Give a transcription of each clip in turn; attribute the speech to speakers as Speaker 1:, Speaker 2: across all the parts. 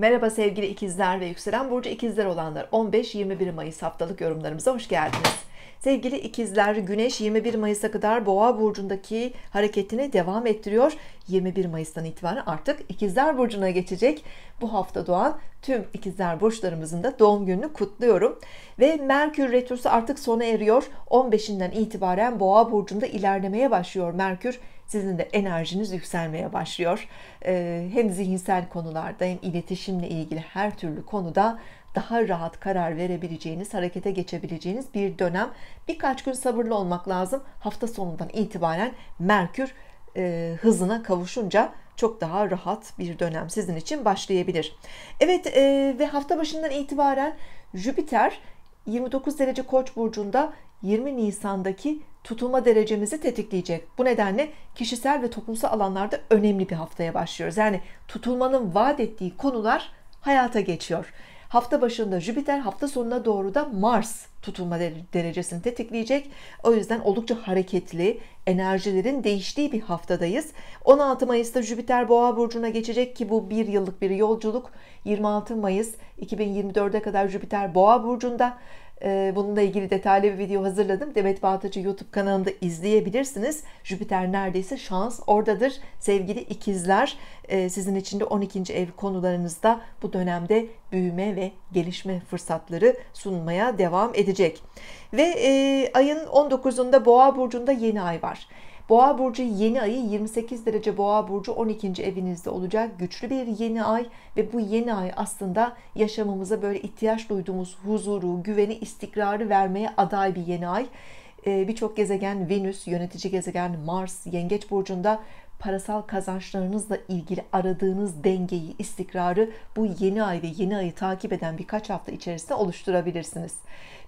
Speaker 1: Merhaba sevgili ikizler ve yükselen burcu ikizler olanlar 15-21 Mayıs haftalık yorumlarımıza hoş geldiniz. Sevgili ikizler Güneş 21 Mayıs'a kadar Boğa burcundaki hareketini devam ettiriyor. 21 Mayıs'tan itibaren artık ikizler burcuna geçecek. Bu hafta doğan tüm ikizler burçlarımızın da doğum gününü kutluyorum. Ve Merkür retrosu artık sona eriyor. 15'inden itibaren Boğa burcunda ilerlemeye başlıyor Merkür sizin de enerjiniz yükselmeye başlıyor. Ee, hem zihinsel konularda hem iletişimle ilgili her türlü konuda daha rahat karar verebileceğiniz, harekete geçebileceğiniz bir dönem. Birkaç gün sabırlı olmak lazım. Hafta sonundan itibaren Merkür e, hızına kavuşunca çok daha rahat bir dönem sizin için başlayabilir. Evet e, ve hafta başından itibaren Jüpiter 29 derece Koç burcunda 20 Nisan'daki tutulma derecemizi tetikleyecek. Bu nedenle kişisel ve toplumsal alanlarda önemli bir haftaya başlıyoruz. Yani tutulmanın vaat ettiği konular hayata geçiyor. Hafta başında Jüpiter, hafta sonuna doğru da Mars tutulma derecesini tetikleyecek. O yüzden oldukça hareketli, enerjilerin değiştiği bir haftadayız. 16 Mayıs'ta Jüpiter Boğa burcuna geçecek ki bu bir yıllık bir yolculuk. 26 Mayıs 2024'e kadar Jüpiter Boğa burcunda. Ee, bununla ilgili detaylı bir video hazırladım. Demet Bağtacı YouTube kanalında izleyebilirsiniz. Jüpiter neredeyse şans oradadır. Sevgili ikizler e, sizin için de 12. ev konularınızda bu dönemde büyüme ve gelişme fırsatları sunmaya devam edecek. Ve e, ayın 19'unda Boğa Burcu'nda yeni ay var var. Boğa burcu yeni ayı 28 derece Boğa burcu 12. evinizde olacak. Güçlü bir yeni ay ve bu yeni ay aslında yaşamımıza böyle ihtiyaç duyduğumuz huzuru, güveni, istikrarı vermeye aday bir yeni ay ee, birçok gezegen Venüs yönetici gezegen Mars yengeç burcunda parasal kazançlarınızla ilgili aradığınız dengeyi, istikrarı bu yeni ay ve yeni ayı takip eden birkaç hafta içerisinde oluşturabilirsiniz.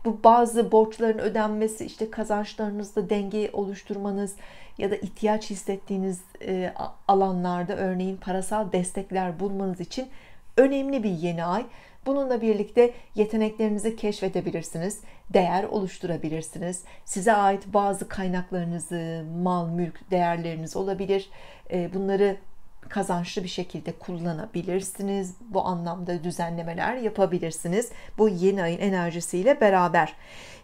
Speaker 1: Bu bazı borçların ödenmesi, işte kazançlarınızla dengeyi oluşturmanız ya da ihtiyaç hissettiğiniz e, alanlarda örneğin parasal destekler bulmanız için önemli bir yeni ay. Bununla birlikte yeteneklerinizi keşfedebilirsiniz, değer oluşturabilirsiniz. Size ait bazı kaynaklarınızı, mal, mülk değerleriniz olabilir. Ee, bunları kazançlı bir şekilde kullanabilirsiniz. Bu anlamda düzenlemeler yapabilirsiniz. Bu yeni ayın enerjisiyle beraber.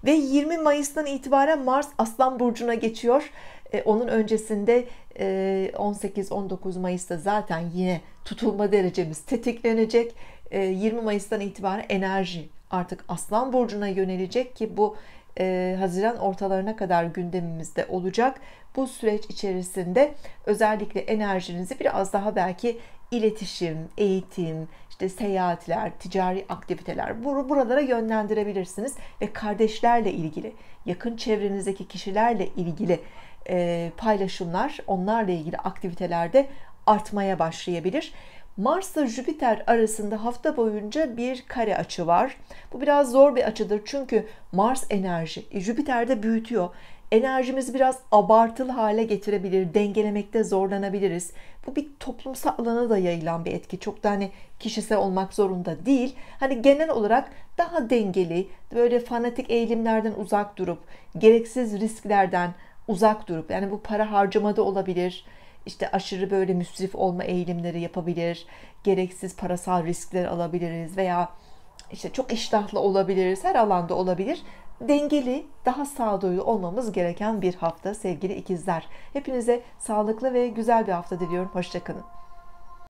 Speaker 1: Ve 20 Mayıs'tan itibaren Mars Aslan Burcu'na geçiyor. Ee, onun öncesinde 18-19 e, Mayıs'ta zaten yine tutulma derecemiz tetiklenecek 20 ee, Mayıs'tan itibaren enerji artık Aslan Burcu'na yönelecek ki bu e, Haziran ortalarına kadar gündemimizde olacak. Bu süreç içerisinde özellikle enerjinizi biraz daha belki iletişim, eğitim, işte seyahatler, ticari aktiviteler buralara yönlendirebilirsiniz ve kardeşlerle ilgili, yakın çevrenizdeki kişilerle ilgili e, paylaşımlar, onlarla ilgili aktivitelerde artmaya başlayabilir. Mars'la Jüpiter arasında hafta boyunca bir kare açı var. Bu biraz zor bir açıdır çünkü Mars enerji, e, Jüpiter de büyütüyor. Enerjimizi biraz abartılı hale getirebilir, dengelemekte zorlanabiliriz. Bu bir toplumsal alana da yayılan bir etki. Çok da hani kişisel olmak zorunda değil. Hani genel olarak daha dengeli, böyle fanatik eğilimlerden uzak durup, gereksiz risklerden uzak durup, yani bu para harcamada olabilir, olabilir işte aşırı böyle müsrif olma eğilimleri yapabilir, gereksiz parasal riskler alabiliriz veya işte çok iştahlı olabiliriz, her alanda olabilir. Dengeli, daha sağduyulu olmamız gereken bir hafta sevgili ikizler. Hepinize sağlıklı ve güzel bir hafta diliyorum. Hoşçakalın.